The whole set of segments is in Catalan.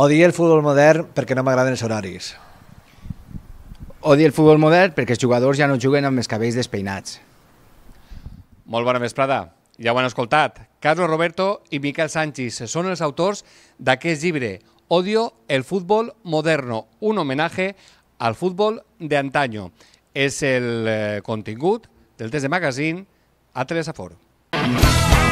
Odio el futbol modern perquè no m'agraden els horaris. Odio el futbol modern perquè els jugadors ja no juguen amb els cabells despeinats. Molt bona vesprada. Ja ho han escoltat. Carlos Roberto i Miquel Sánchez són els autors d'aquest llibre, Odio el futbol moderno, un homenatge al futbol de antaño. És el eh, contingut del test de magazine a Telesafor. Música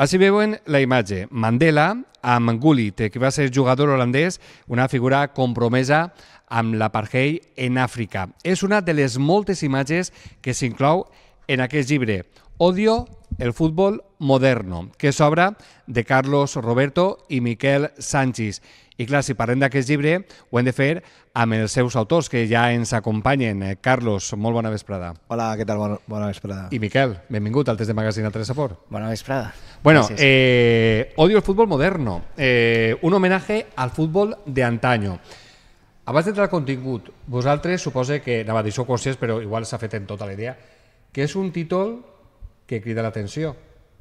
Així veuen la imatge. Mandela, amb Gullit, que va ser jugador holandès, una figura compromesa amb l'apartheid en Àfrica. És una de les moltes imatges que s'inclou en aquest llibre, Odio el futbol moderno, que és obra de Carlos Roberto i Miquel Sánchez i clar, si parlem d'aquest llibre, ho hem de fer amb els seus autors, que ja ens acompanyen. Eh, Carlos, molt bona vesprada. Hola, què tal? Bona, bona vesprada. I Miquel, benvingut al test de magazine a Tresafor. Bona vesprada. Bueno, Gracias. eh, Odio el fútbol moderno. Eh, un homenaje al fútbol de antaño. Abans d'entrar al contingut, vosaltres suposa que, anava a dir, això però igual s'ha fet en tota la idea, que és un títol que crida l'atenció.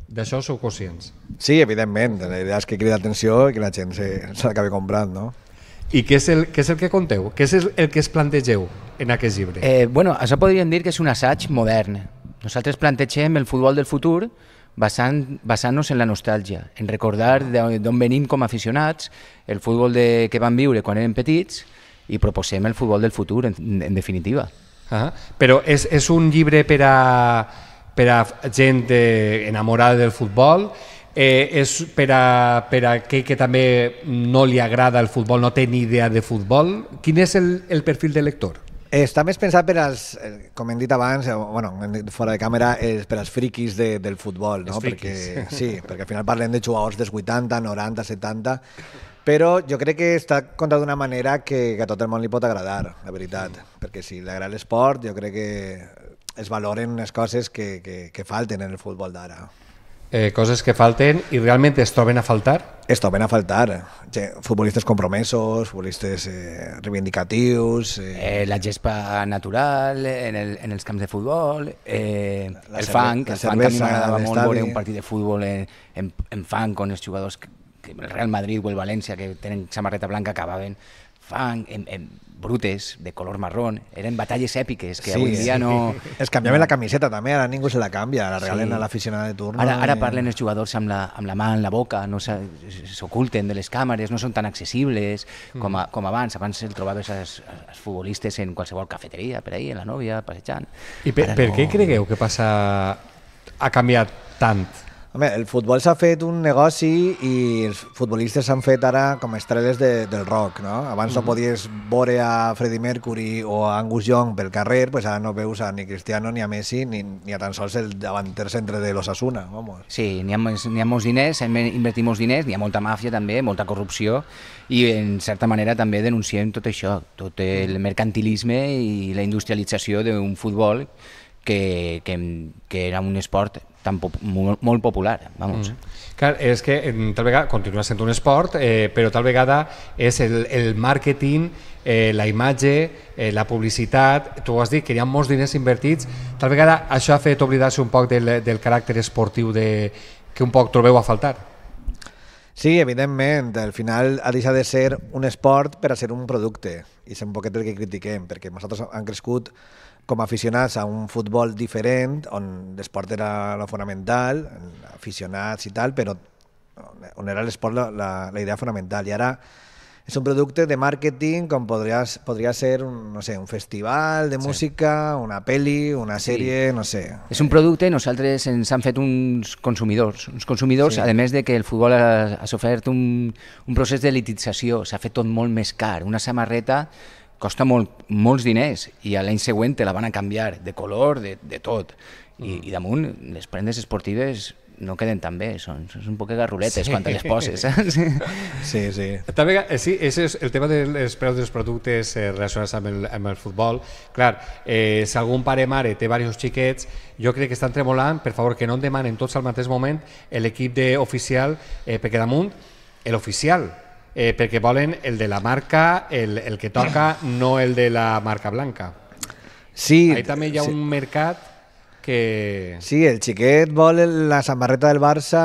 D'això sou conscients? Sí, evidentment. La idea és que crida atenció i que la gent l'acabi comprant, no? I què és, el, què és el que conteu? Què és el, el que es plantegeu en aquest llibre? Eh, bueno, això podríem dir que és un assaig modern. Nosaltres plantegem el futbol del futur basant-nos basant en la nostàlgia, en recordar d'on venim com a aficionats, el futbol de, que vam viure quan érem petits i proposem el futbol del futur, en, en definitiva. Ah, però és, és un llibre per a per a gent de, enamorada del futbol, eh, és per a, per a aquell que també no li agrada el futbol, no té ni idea de futbol. Quin és el, el perfil de lector? Eh, està més pensat per als, eh, com hem dit abans, eh, bueno, fora de càmera, és per als friquis de, del futbol, no? Perquè, sí, perquè al final parlem de jugadors dels 80, 90, 70, però jo crec que està contat d'una manera que, que a tot el món li pot agradar, la veritat, perquè si li agrada l'esport, jo crec que es valoren unes coses que, que, que falten en el futbol d'ara. Eh, coses que falten i realment es troben a faltar? Es troben a faltar. Eh, futbolistes compromesos, futbolistes eh, reivindicatius... Eh... Eh, la gespa natural eh, en, el, en els camps de futbol, eh, la el fang, que el fang a mi m'agradava molt veure un partit de futbol en, en, en fang, on els jugadors que, que el Real Madrid o el València, que tenen samarreta blanca, acabaven fang, en, en brutes, de color marrón, eren batalles èpiques que sí, avui dia sí. no... Es canviaven no. la camiseta també, ara ningú se la canvia, la regalen sí. a l'aficionada de turno. Ara, ara i... parlen els jugadors amb la, amb la mà en la boca, no s'oculten de les càmeres, no són tan accessibles mm. com, a, com abans. Abans el trobaves els, els futbolistes en qualsevol cafeteria, per ahir, en la nòvia, passejant. I per, per no... què cregueu que passa... ha canviat tant Home, el futbol s'ha fet un negoci i els futbolistes s'han fet ara com estrelles de, del rock, no? Abans mm. no podies veure a Freddie Mercury o a Angus Young pel carrer, pues ara no veus a ni Cristiano, ni a Messi, ni, ni a tan sols el davanter centre de los Asuna, vamos. Sí, n'hi ha, ha molts diners, hem invertit molts diners, n'hi ha molta màfia també, molta corrupció, i en certa manera també denunciem tot això, tot el mm. mercantilisme i la industrialització d'un futbol que, que, que era un esport tan pop molt, molt popular, vamos. Mm. Clar, és que eh, tal vegada continua sent un esport, eh, però tal vegada és el, el màrqueting, eh, la imatge, eh, la publicitat, tu ho has dit, que hi ha molts diners invertits, tal vegada això ha fet oblidar-se un poc del, del caràcter esportiu de, que un poc trobeu a faltar. Sí, evidentment, al final ha deixat de ser un esport per a ser un producte, i és un poquet el que critiquem, perquè nosaltres hem crescut com a aficionats a un futbol diferent, on l'esport era lo fonamental, aficionats i tal, però on era l'esport la, la, la idea fonamental. I ara és un producte de màrqueting com podria, podria ser un, no sé, un festival de música, sí. una peli, una sèrie, sí. no sé. És un producte i nosaltres ens han fet uns consumidors. Uns consumidors, sí. a més de que el futbol ha, ha sofert un, un procés d'elitització, s'ha fet tot molt més car. Una samarreta costa molt, molts diners i a l'any següent te la van a canviar de color, de, de tot. I, mm. I damunt, les prendes esportives no queden tan bé, són, són un poc garruletes sí. quan te les poses, saps? Sí, sí. També, eh, sí, és el tema dels preus dels productes eh, relacionats amb el, amb el futbol. Clar, eh, si algun pare mare té diversos xiquets, jo crec que estan tremolant, per favor, que no en demanen tots al mateix moment l'equip oficial, eh, perquè damunt l'oficial eh, perquè volen el de la marca, el, el que toca, no el de la marca blanca. Sí. Ahí també hi ha sí. un mercat que... Sí, el xiquet vol la samarreta del Barça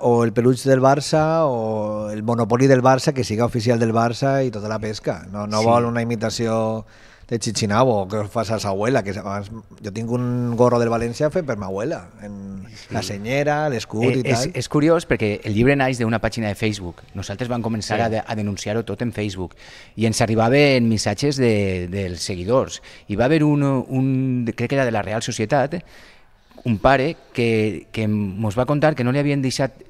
o el peluig del Barça o el monopoli del Barça que siga oficial del Barça i tota la pesca. No, no sí. vol una imitació de Chichinabo, que fas a sa abuela, que abans, jo tinc un gorro del València fet per ma abuela, en sí. la senyera, l'escut eh, i tal. És, és curiós perquè el llibre naix d'una pàgina de Facebook. Nosaltres vam començar sí. a, a denunciar-ho tot en Facebook i ens arribaven missatges de, dels seguidors. I va haver un, un, crec que era de la Real Societat, un pare que, que mos va contar que no li havien deixat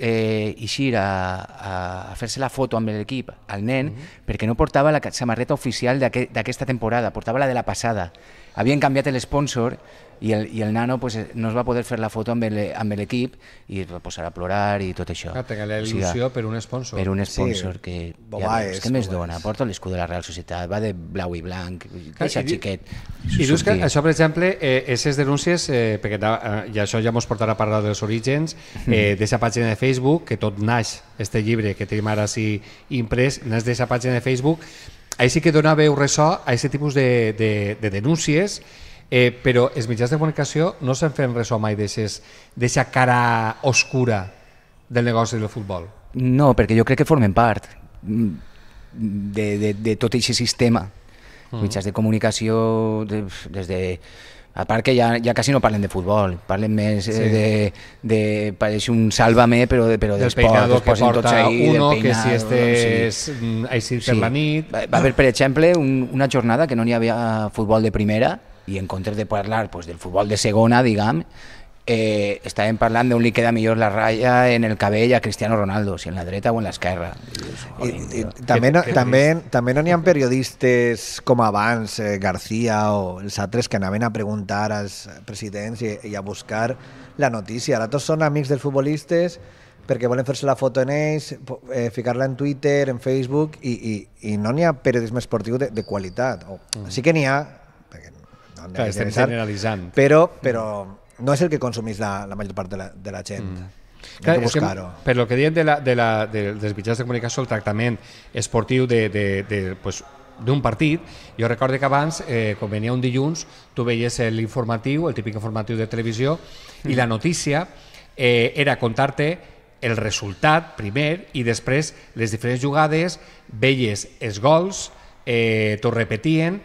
eh, eixir a, a fer-se la foto amb l'equip al nen mm -hmm. perquè no portava la samarreta oficial d'aquesta aquest, temporada, portava la de la passada. Havien canviat l'espònsor, i el, i el nano pues, no es va poder fer la foto amb l'equip i es va posar a plorar i tot això. Ah, tenia la il·lusió o sigui, per un sponsor. Per un sponsor sí. que... Ja, ja, és eh, que més dona? Porta l'escut de la Real Societat, va de blau i blanc, deixa xiquet. I dius que això, per exemple, eh, aquestes denúncies, eh, perquè eh, i això ja mos portarà a parlar dels orígens, mm. eh, d'aquesta pàgina de Facebook, que tot naix, este llibre que tenim ara així imprès, naix d'aquesta pàgina de Facebook, ahí sí que dona veu ressò a aquest tipus de, de, de denúncies Eh, però els mitjans de comunicació no se'n fent res mai d'aquesta cara oscura del negoci del futbol. No, perquè jo crec que formen part mm, de, de, de tot aquest sistema. Mm. Mitjans de comunicació de, des de a part que ja, ja quasi no parlen de futbol, parlen més eh, sí. de, de... pareix un sàlvame, però, de, però del peinador que porta ahí, uno, peinado, que si este és sí. Mm, així per sí. la nit... Va, va haver, per exemple, un, una jornada que no n'hi havia futbol de primera, i en comptes de parlar pues, del futbol de segona, diguem, eh, estàvem parlant d'on li queda millor la ratlla en el cabell a Cristiano Ronaldo, si en la dreta o en l'esquerra. I, i, també, no, també, també no n'hi ha periodistes com abans, eh, García o els altres, que anaven a preguntar als presidents i, i a buscar la notícia. Ara tots són amics dels futbolistes perquè volen fer-se la foto en ells, eh, ficar-la en Twitter, en Facebook, i, i, i no n'hi ha periodisme esportiu de, de qualitat. O, mm. Sí que n'hi ha, no, Clar, estem generalitzant. Però, mm. però no és el que consumís la, la major part de la, de la gent. Mm. Clar, és que, per el que diem de la, de la, de, dels mitjans de comunicació, el tractament esportiu de, de, de, pues, d'un partit. Jo recordo que abans, eh, quan venia un dilluns, tu veies l'informatiu, el típic informatiu de televisió, i la mm. notícia eh, era contar-te el resultat primer i després les diferents jugades, veies els gols, eh, t'ho repetien,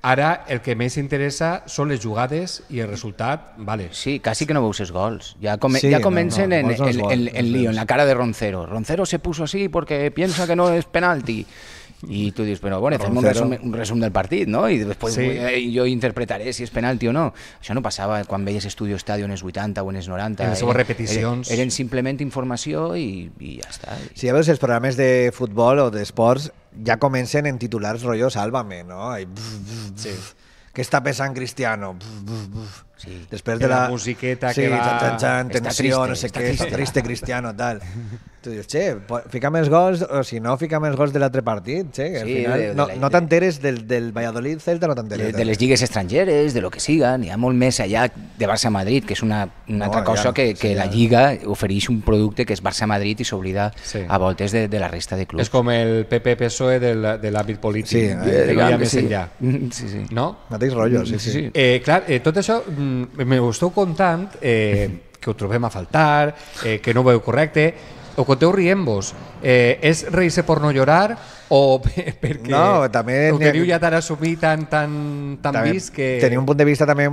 Ara el que més interessa són les jugades i el resultat, vale. Sí, quasi que no veus els gols. Ja, com, sí, ja comencen no, no, en, el, el, el lío, en la cara de Roncero. Roncero se puso así porque piensa que no es penalti. Y tú dices, pero bueno, hacemos un resum, un resum del partit, no? I després sí. jo eh, interpretaré si és penalti o no. Això no passava quan veies Estudio Estadio en els 80 o en els 90. En les seves repeticions. Eren, eren simplement informació i, i ja està. Si sí, ja veus els programes de futbol o d'esports, Ya comencen en titulares rollo Sálvame, no? hay buf, buf, Cristiano? Sí. Després de la, la musiqueta sí, que va... Xan, xan, tensió, triste, no sé què, triste. triste cristiano, tal. Tu dius, che, fica els gols, o si no, fica els gols de l'altre partit, che, que sí, al final de, de no, la, no t'enteres del, del Valladolid-Celta, no t'enteres. De, de les lligues estrangeres, de lo que siga, n'hi ha molt més allà de Barça-Madrid, que és una, una no, altra ja, cosa que, que sí, la lliga ofereix un producte que és Barça-Madrid i s'oblida sí. a voltes de, de la resta de clubs. És com el PP-PSOE e de l'àmbit polític, sí, eh, que més sí. enllà. Sí, sí. No? Mateix rotllo, sí, sí. sí. Eh, clar, eh, tot això mm, Mm, me m'ho esteu contant eh, que ho trobem a faltar, eh, que no ho veu correcte, ho conteu rient-vos. Eh, és reir-se per no llorar o perquè no, també ho teniu ja tan assumit, tan, tan, tan vist que... Tenia un punt de vista també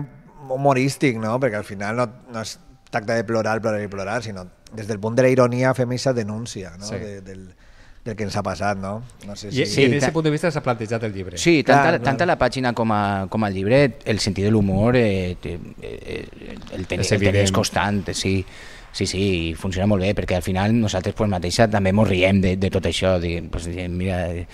humorístic, no? Perquè al final no, no es tracta de plorar, plorar i plorar, sinó des del punt de la ironia fem aquesta denúncia no? Sí. De, del, del que ens ha passat, no? no sé si... I, sí, i en aquest punt de vista s'ha plantejat el llibre. Sí, tant, clar, tant clar. a la pàgina com, a, com al llibre, el sentit de l'humor eh, eh, eh, el, ten, el tenies constant, sí. Sí, sí, funciona molt bé, perquè al final nosaltres pues, mateixa també ens riem de, de tot això, de, pues, mira el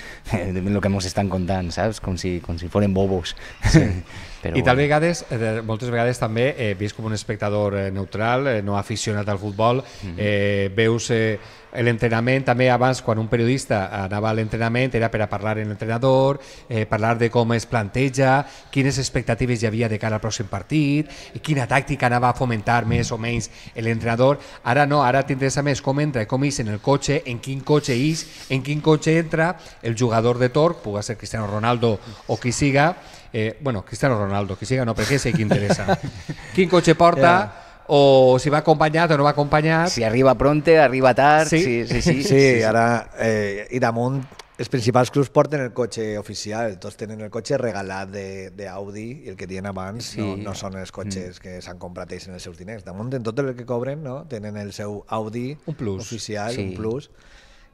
eh, que ens estan contant, saps? Com si, com si foren bobos. Sí. Però... I tal vegades, eh, moltes vegades també, eh, vist com un espectador eh, neutral, eh, no aficionat al futbol, mm -hmm. eh, veus... Eh, l'entrenament també abans quan un periodista anava a l'entrenament era per a parlar amb l'entrenador, eh, parlar de com es planteja, quines expectatives hi havia de cara al pròxim partit, i quina tàctica anava a fomentar més o menys l'entrenador. Ara no, ara t'interessa més com entra i com és en el cotxe, en quin cotxe és, en quin cotxe entra el jugador de Torc, pugui ser Cristiano Ronaldo o qui siga, eh, bueno, Cristiano Ronaldo, qui siga no, perquè sé qui interessa. Quin cotxe porta, yeah o si va acompanyat o no va acompanyat. Si arriba pronte, arriba tard... Sí, sí, sí. Sí, sí, sí ara... Eh, I damunt els principals clubs porten el cotxe oficial, tots tenen el cotxe regalat d'Audi i el que tenen abans sí. no, no són els cotxes mm. que s'han comprat ells en els seus diners. Damunt en tot el que cobren no? tenen el seu Audi un plus. oficial, sí. un plus,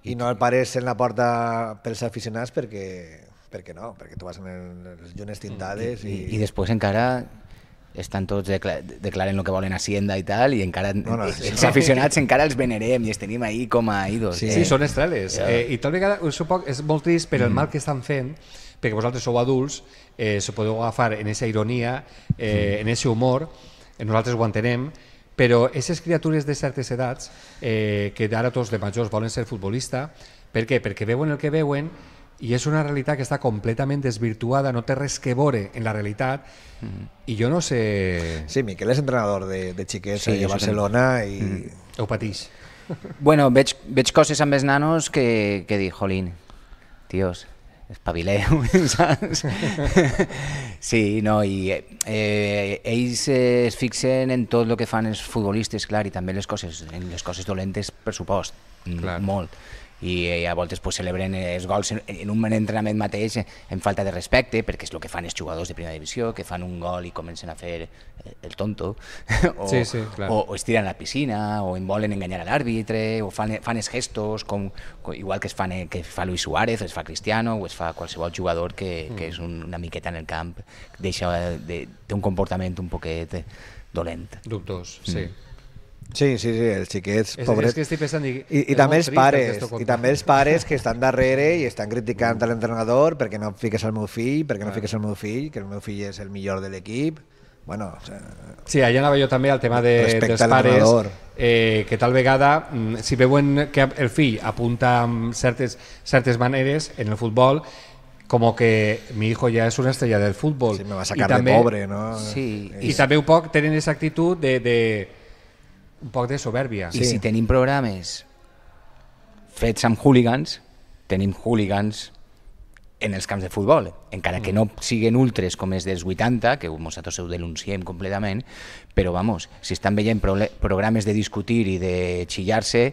i no el pares en la porta pels aficionats perquè perquè no, perquè tu vas amb les llunes tintades i... I, i després encara estan tots decla declaren el que volen a Hacienda i tal, i encara no, no, sí. els aficionats encara els venerem i els tenim ahí com a ídols. Sí, eh? sí són estrelles. Yeah. Eh, I tal tota vegada, supoc, és molt trist per el mm. mal que estan fent, perquè vosaltres sou adults, eh, se podeu agafar en aquesta ironia, eh, mm. en aquest humor, eh, nosaltres ho entenem, però aquestes criatures de certes edats, eh, que ara tots de majors volen ser futbolista, per què? Perquè veuen el que veuen, i és una realitat que està completament desvirtuada, no té res que veure en la realitat, mm. i jo no sé... Sí, Miquel és entrenador de, de xiquets sí, a Barcelona i... Mm. Ho patix. Bueno, veig, veig coses amb els nanos que, que dic, jolín, tios, espavileu, saps? Sí, no, i eh, ells eh, es fixen en tot el que fan els futbolistes, clar, i també les coses, en les coses dolentes, per supost, clar. molt Eh, i a voltes pues, celebren els gols en un entrenament mateix eh, en falta de respecte, perquè és el que fan els jugadors de primera divisió, que fan un gol i comencen a fer eh, el tonto, o, sí, sí, o, o es tiren a la piscina, o en volen enganyar a l'àrbitre, o fan, fan els gestos, com, com, igual que es fan, que fa Luis Suárez, es fa Cristiano, o es fa qualsevol jugador que, mm. que és un, una miqueta en el camp, deixa de, té un comportament un poquet dolent. Dubtós, mm. sí. Mm. Sí, sí, sí, els xiquets, és, pobret. És que estic pensant... I, I, i també els pares, i també els pares que estan darrere i estan criticant mm. l'entrenador perquè no fiques el meu fill, perquè no fiques el meu fill, que el meu fill és el millor de l'equip. Bueno, o sea, sí, allà anava jo també al tema de, dels pares, eh, que tal vegada, mm, si veuen que el fill apunta en certes, certes maneres en el futbol, como que mi hijo ya es una estrella del fútbol. Sí, me va a sacar y de pobre, ¿no? Sí. Eh, y, I també un poc tenen aquesta actitud de, de un poc de soberbia. I si tenim programes fets amb hooligans, tenim hooligans en els camps de futbol, encara que mm. no siguen ultres com és dels 80, que nosaltres ho denunciem completament, però vamos, si estan veient programes de discutir i de xillar-se,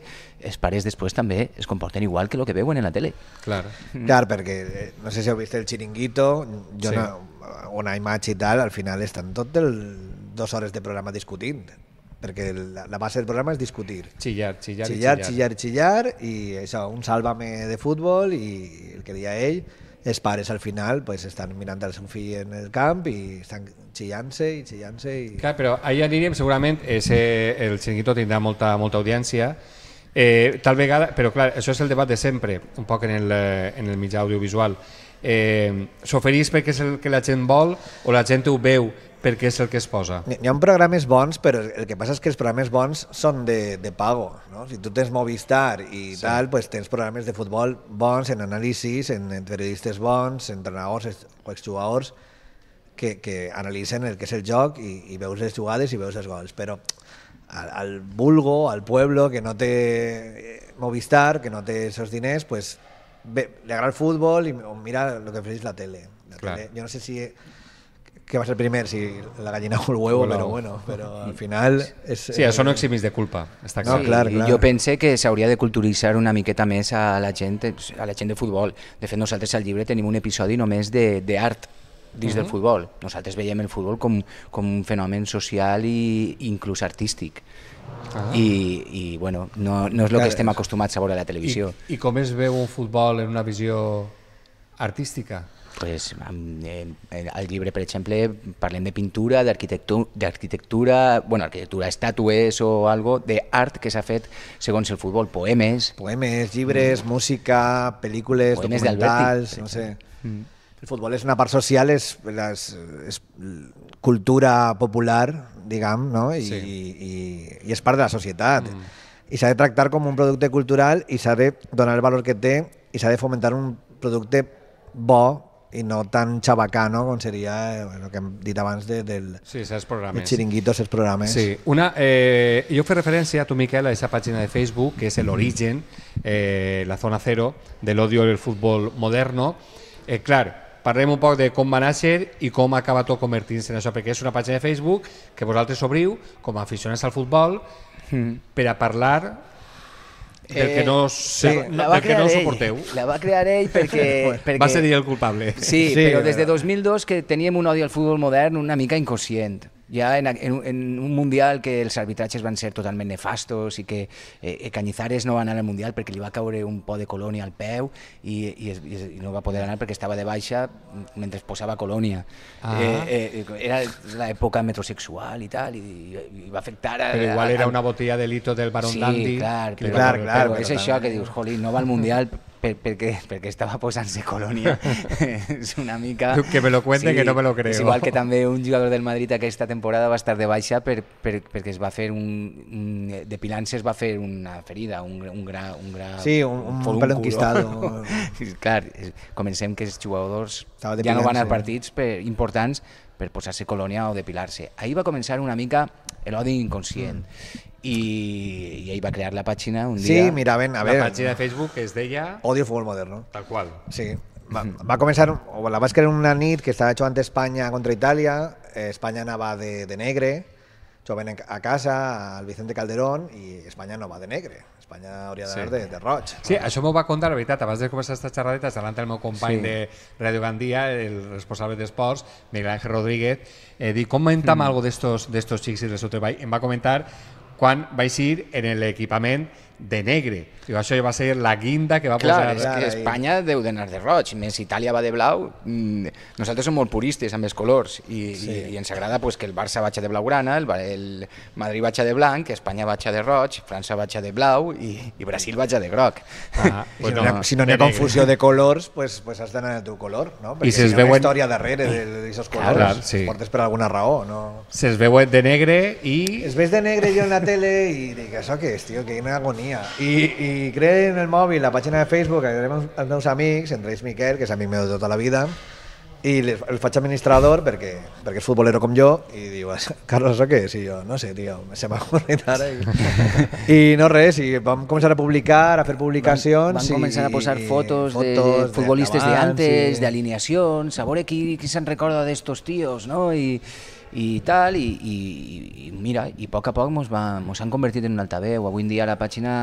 els pares després també es comporten igual que el que veuen en la tele. Clar, mm. Clar perquè eh, no sé si heu vist el xiringuito, jo sí. una, una imatge i tal, al final estan tot el, dos hores de programa discutint perquè la, la base del programa és discutir. Chillar, chillar, chillar. Chillar, chillar, chillar, i això, un sàlvame de futbol i el que deia ell, els pares al final pues, estan mirant el seu fill en el camp i estan xillant-se i xillant-se. I... Clar, però ahir aniríem segurament, ese, el xinguito tindrà molta, molta audiència, eh, tal vegada, però clar, això és el debat de sempre, un poc en el, eh, en el mitjà audiovisual eh, s'oferís perquè és el que la gent vol o la gent ho veu perquè és el que es posa. Hi ha programes bons, però el que passa és que els programes bons són de, de pago. No? Si tu tens Movistar i sí. tal, pues tens programes de futbol bons en anàlisis, en, en periodistes bons, entrenadors o exjugadors que, que analitzen el que és el joc i, i veus les jugades i veus els gols. Però al, al vulgo, al pueblo, que no té eh, Movistar, que no té els diners, pues ve, le agrada el fútbol y mira lo que ofrece la, tele. la claro. tele. Yo no sé si qué va a ser primer, si la gallina o el huevo, Hola. pero bueno, pero al final... És, sí, eh... no eximis de culpa, està clar. No, clar, clar. Jo pense que s'hauria de culturitzar una miqueta més a la gent, a la gent de futbol. De fet, nosaltres al llibre tenim un episodi només d'art, dins uh -huh. del futbol. Nosaltres veiem el futbol com, com un fenomen social i inclús artístic. Ah. I, i bueno, no, no és el que estem acostumats a veure a la televisió. I, I com es veu un futbol en una visió artística? pues, al llibre, per exemple, parlem de pintura, d'arquitectura, bueno, arquitectura, estàtues o algo, d'art que s'ha fet segons el futbol, poemes... Poemes, llibres, mm. música, pel·lícules, poemes documentals, no sé... Mm. El fútbol es una par social, es cultura popular, digamos, no? Y sí. de la sociedad y se ha de tratar como un producto cultural se ha de donar el valor que y se ha de fomentar un producto bo y no tan chabacano como sería eh, lo que dictabas de, del, sí, dels programas. Sí. Una, eh, yo referencia a tu, Miquel, a esa página de Facebook, que es el mm-hmm. origen, eh, la zona cero, del odio del fútbol moderno. Eh, claro, parlem un poc de com va néixer i com acaba tot convertint-se en això, perquè és una pàgina de Facebook que vosaltres obriu com a aficionats al futbol mm. per a parlar del que eh, no, sé, no, del que no suporteu. Ell. La va crear ell perquè, perquè... Va ser ell el culpable. Sí, sí però des de 2002 que teníem un odi al futbol modern una mica inconscient ja en, en, en un Mundial que els arbitratges van ser totalment nefastos i que eh, eh Canyizares no va anar al Mundial perquè li va caure un po de colònia al peu i, i, i no va poder anar perquè estava de baixa mentre posava colònia. Ah. Eh, eh, eh, era l'època metrosexual i tal, i, i, i va afectar... A, però igual a, a, era una botella de lito del Barón sí, Dandy. Sí, clar, però, clar, clar, però, però, però és però això també. que dius, jolín, no va al Mundial per, perquè, perquè estava posant-se colònia. Eh, és una mica... Que me lo cuente, sí, que no me lo creo. És igual que també un jugador del Madrid aquesta temporada va estar de baixa per, per, perquè es va fer un... un depilant-se va fer una ferida, un, un gra... Un gra sí, un, un, un Clar, comencem que els jugadors ja no van a eh. partits per, importants per posar-se colònia o depilar-se. Ahir va començar una mica l'odi inconscient. Mm i, i ell va crear la pàgina un sí, dia. Sí, ben, a veure... La pàgina de Facebook que es deia... Odio Fútbol Moderno. Tal qual. Sí. Va, va començar, o la vaig crear una nit que estava jugant Espanya contra Itàlia, eh, Espanya anava de, de negre, jugant a casa al Vicente Calderón i Espanya no va de negre. Espanya hauria d'anar sí. de, de roig. Sí, això m'ho va contar, la veritat, abans de començar aquesta xerradeta, davant del meu company sí. de Radio Gandia, el responsable d'esports, Miguel Ángel Rodríguez, eh, dic, comenta'm mm. algo d'estos de xics i del seu treball. Em va comentar quan vaig ir en l'equipament de negre. Diu, això va ser la guinda que va Clar, posar... Clar, és que Espanya deu d'anar de roig, més Itàlia va de blau. Mm, nosaltres som molt puristes amb els colors i, sí. i, i ens agrada pues, que el Barça vagi de blaugrana, el, el Madrid vagi de blanc, Espanya vagi de roig, França vagi de blau i, i Brasil vagi de groc. Ah, pues si no, no, si no ha confusió de colors, pues, pues has d'anar al teu color, no? Perquè I si, si no veuen... hi ha història darrere d'aquests colors, Clar, sí. portes per alguna raó, no? Se'ls veuen de negre i... Es ves de negre jo en la tele i dic, això què és, tio? Que hi ha una agonia Y Y, en el móvil la página de Facebook, a a unos amigos, entre Miquel, que es mí me de toda la vida, y el facha administrador porque porque es futbolero como yo, y digo Carlos, qué qué? Y yo, no sé, tío, se va a ara. y Y no res, van a comenzar a publicar, a hacer publicación Van, a comenzar a posar fotos, de, futbolistas de, antes, de alineación, sabore d'alineacions, a han recordado estos tíos, no? i tal, i, i, i mira, i a poc a poc mos, va, mos han convertit en un altaveu. Avui en dia la pàgina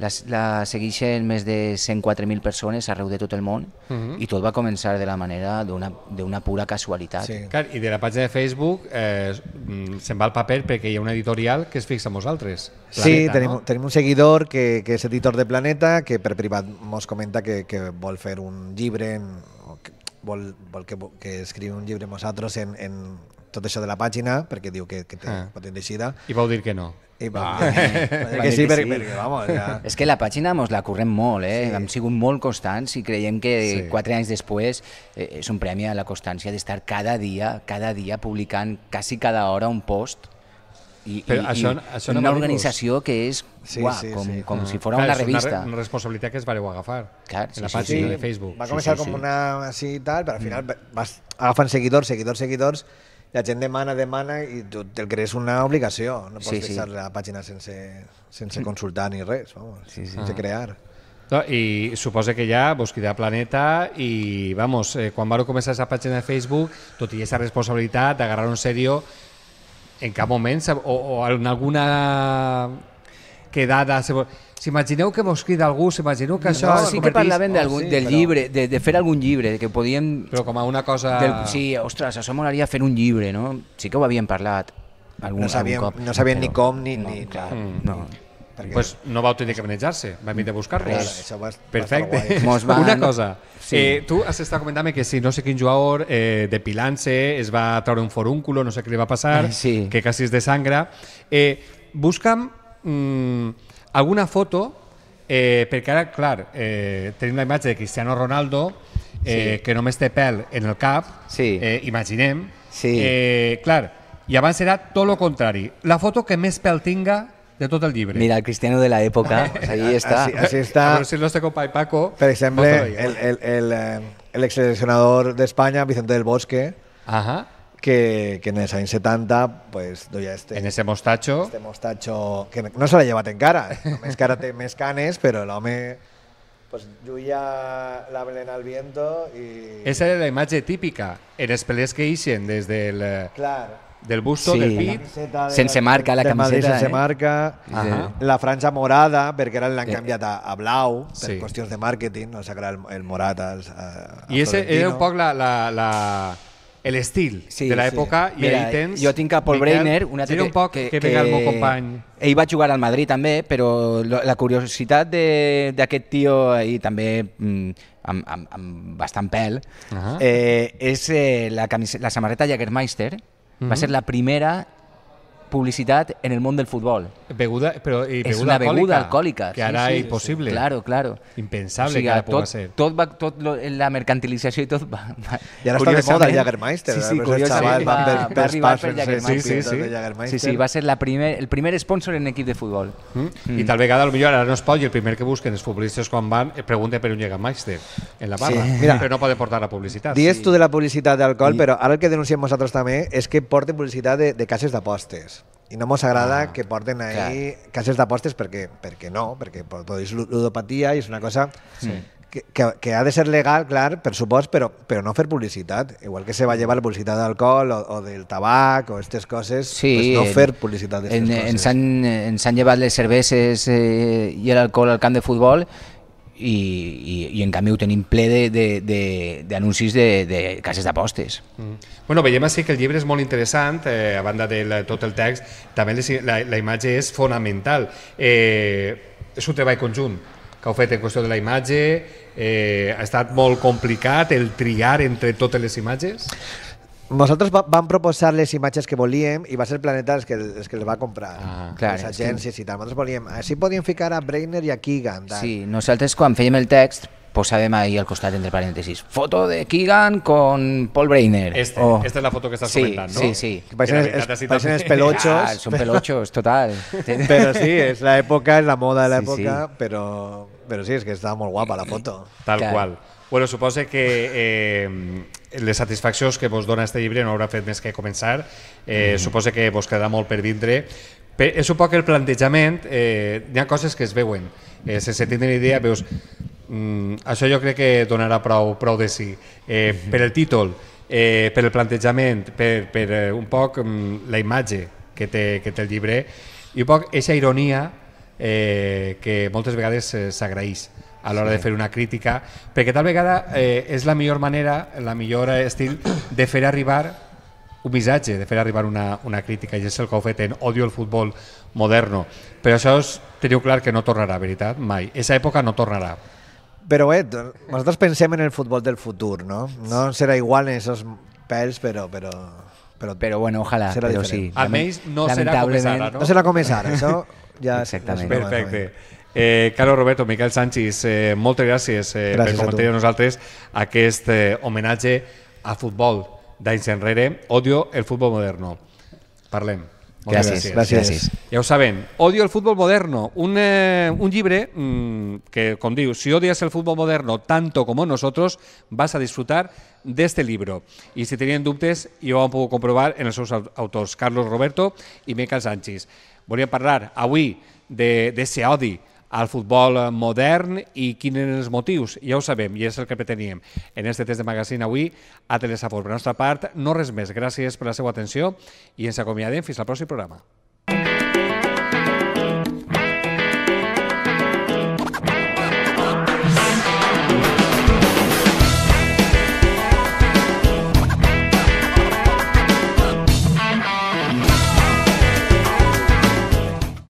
la, la segueixen més de 104.000 persones arreu de tot el món uh mhm. -huh. i tot va començar de la manera d'una pura casualitat. Sí. Clar, I de la pàgina de Facebook eh, se'n va el paper perquè hi ha una editorial que es fixa en vosaltres. Planeta, sí, tenim, no? tenim un seguidor que, que és editor de Planeta que per privat mos comenta que, que vol fer un llibre en, vol, vol que, que escriu un llibre nosaltres en, en tot això de la pàgina, perquè diu que, que té ah. patent d'eixida. I vau dir que no. I va, va. Ah. Que, que sí, perquè, perquè vamos, ja. És que la pàgina mos la correm molt, eh? Sí. Hem sigut molt constants i creiem que sí. quatre anys després eh, és un premi a la constància d'estar cada dia, cada dia publicant quasi cada hora un post i, Però i, això, i això una organització que és sí, uah, sí, com, sí. com ah. si fos una revista. És una, una responsabilitat que es vareu agafar Clar, sí, en la sí, pàgina sí. de Facebook. Va començar sí, sí, com una així i tal, però al final mm. vas agafant seguidors, seguidors, seguidors, seguidors la gent demana, demana i tu el crees una obligació. No pots sí, deixar sí. la pàgina sense, sense consultar ni res, vamos, sí, sí. sense crear. No, I suposa que ja vos queda Planeta i, vamos, eh, quan vau començar aquesta pàgina de Facebook, tot i aquesta responsabilitat d'agarrar-ho en sèrio, en cap moment, o, o en alguna quedada... imagineu que mos crida algú, imagineu que això... No, sí que parlàvem oh, sí, del però... llibre, de, de fer algun llibre, que podíem... Però com a una cosa... Del, sí, ostres, això m'agradaria fer un llibre, no? Sí que ho havíem parlat algun, no sabíem, algun cop. No sabien però... ni com ni... No, ni... Clar, mm. no. Perquè... Pues no vau tenir que manejar se vam venir de buscar-los. Perfecte. Va Una cosa, sí. eh, tu has estat comentant que si no sé quin jugador eh, depilant-se es va treure un forúnculo, no sé què li va passar, eh, sí. que quasi es de sangra. Eh, busca'm mmm, alguna foto, eh, perquè ara, clar, eh, tenim la imatge de Cristiano Ronaldo, eh, sí. que només té pèl en el cap, sí. eh, imaginem. Sí. Eh, clar, i abans era tot el contrari. La foto que més pèl tinga de tot el llibre. Mira, el cristiano de la época, pues ahí està. Así, así está. Pero si no está con Paco. Por ejemplo, el, el, el, eh, el ex seleccionador de España, Vicente del Bosque. Ajá que, que en els anys 70 pues, duia este, en ese mostacho. este mostacho que no se l'ha llevat encara, només que ara té més canes, però l'home pues, lluïa la melena al viento i... Esa era la imatge típica en els pelers que ixen des del... Eh, Clar. Del busto, sí. del pit. De sense marca, la camiseta. Madrid, sense eh? marca. -huh. La franja morada, perquè ara l'han eh. canviat a, a blau, per sí. qüestions de màrqueting, no s'agrada el, el morat als, a, a I ese era un poc la, la, la l'estil sí, de l'època sí. i Mira, ahí tens... Jo tinc a Paul Breiner, un altre que, un poc que, que, que el meu company. Ell va jugar al Madrid també, però la curiositat d'aquest tio ahí també mm, amb, amb, amb bastant pèl uh -huh. eh, és eh, la, la samarreta Jagermeister, uh -huh. va ser la primera publicitat en el món del futbol. Beguda, però, i beguda és una alcohòlica, beguda alcohòlica. Que sí, hará sí, Claro, claro. Impensable o sigui, que la puga ser. Tot va, tot lo, la mercantilització i tot va... va. I ara està de moda eh? el Jägermeister. Sí, sí, curiosament va, va, va arribar per Jagermeister. Sí, sí, sí. sí, sí va ser la primer, el primer sponsor en equip de futbol. Mm. Mm. I tal vegada potser ara no es pot i el primer que busquen els futbolistes quan van eh, pregunten per un Jägermeister en la barra. Sí. Mira, però no poden portar la publicitat. Dies sí. tu de la publicitat d'alcohol, però ara el que denunciem nosaltres també és que porten publicitat de, de cases d'apostes. I no mos agrada ah, que porten ahí clar. cases d'apostes perquè, perquè no, perquè és ludopatia i és una cosa sí. que, que, que ha de ser legal, clar, per supost, però, però no fer publicitat. Igual que se va llevar la publicitat d'alcohol o, o del tabac o aquestes coses, sí, pues no en, fer publicitat d'aquestes en, coses. Ens han, ens eh, han llevat les cerveses eh, i l'alcohol al camp de futbol i, i, i en canvi ho tenim ple d'anuncis de, de, de, de, de cases d'apostes. Mm. Bueno, veiem així que el llibre és molt interessant, eh, a banda de la, eh, tot el text, també les, la, la imatge és fonamental. Eh, és un treball conjunt que heu fet en qüestió de la imatge, eh, ha estat molt complicat el triar entre totes les imatges? vosotros va, van proposar-les imágenes que volíem y va a ser Planeta els que, els que les va a comprar. Ah, clar, les agències tal. Nosaltres volíem... así podíem ficar a Brainer y a Keegan. Sí, Sí, saltes cuando fèiem el text además ahí al costat, entre paréntesis foto de Keegan con Paul Brainer. Este, oh. Esta es la foto que estás sí, Sí, sí. Que parecen, es, peluchos, parecen els ah, total. Pero sí, es la época, es la moda de la época. Pero sí, es que está muy guapa la eh, foto. Tal cual. Bueno, supongo que eh, les satisfaccions que vos dona este llibre no haurà fet més que començar. Eh, mm. Suposa que vos quedarà molt per vindre. Pe és un poc el plantejament, eh, hi ha coses que es veuen. Eh, sense tindre idea, veus... Mm, això jo crec que donarà prou, prou de sí. Eh, mm. per el títol, eh, per el plantejament, per, per eh, un poc mm, la imatge que té, que té el llibre, i un poc aquesta ironia eh, que moltes vegades eh, s'agraeix a l'hora sí. de fer una crítica, perquè tal vegada eh, és la millor manera, la millor estil de fer arribar un missatge, de fer arribar una, una crítica, i és el que heu fet en Odio el futbol moderno. Però això és, teniu clar que no tornarà, veritat? Mai. Esa època no tornarà. Però bé, nosaltres pensem en el futbol del futur, no? No serà igual en esos pèls, però... però... Però, però bueno, ojalá, serà però diferent. sí. Almenys no serà com és ara, no? No serà com és ara, això ja... Exactament. Perfecte. Eh, Carlos Roberto, Miquel Sánchez, eh, moltes gràcies, eh, gràcies per compartir a nosaltres aquest eh, homenatge a futbol d'anys enrere. Odio el futbol moderno. Parlem. Moltes gràcies, gràcies. gràcies. Ja ho saben. Odio el futbol moderno. Un, eh, un llibre mmm, que, com diu, si odias el futbol moderno tanto como nosotros, vas a disfrutar d'este llibre. libro. Y si tenien dubtes, jo ho puc comprovar en els seus autors, Carlos Roberto i Miquel Sánchez. Volíem parlar avui de, de ese odi al futbol eh, modern i quins eren els motius. Ja ho sabem i és el que preteníem en este test de magazine avui a Telesafor. Per la nostra part, no res més. Gràcies per la seva atenció i ens acomiadem fins al pròxim programa.